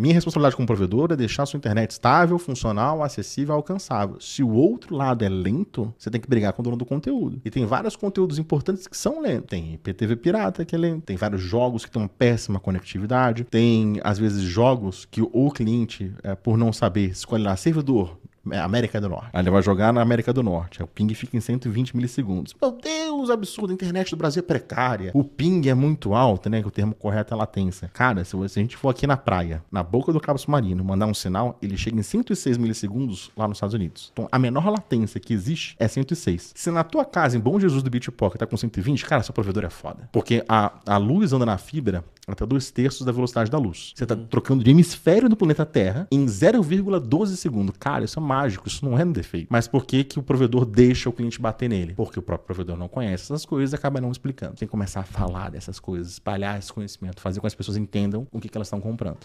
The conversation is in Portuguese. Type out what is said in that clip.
minha responsabilidade como provedor é deixar a sua internet estável, funcional, acessível, alcançável. Se o outro lado é lento, você tem que brigar com o dono do conteúdo. E tem vários conteúdos importantes que são lentos. Tem IPTV pirata que é lento, tem vários jogos que têm uma péssima conectividade, tem às vezes jogos que o cliente, é, por não saber escolher lá, servidor, é América do Norte. Aí ele vai jogar na América do Norte. É o ping fica em 120 milissegundos. Meu Deus! absurdo A internet do Brasil é precária. O ping é muito alto, né? Que o termo correto é latência. Cara, se, a gente for aqui na praia, na boca do cabo submarino, mandar um sinal, ele chega em 106 milissegundos lá nos Estados Unidos. Então, a menor latência que existe é 106. Se na tua casa, em Bom Jesus do Beach Pocket, tá com 120, cara, seu provedor é foda. Porque a, a luz anda na fibra até tá dois terços da velocidade da luz. Você está hum. trocando de hemisfério do planeta Terra em 0,12 segundos. Cara, isso é mágico, isso não é um defeito. Mas por que, que o provedor deixa o cliente bater nele? Porque o próprio provedor não conhece essas coisas e acaba não explicando. Tem que começar a falar dessas coisas, espalhar esse conhecimento, fazer com que as pessoas entendam o que, que elas estão comprando.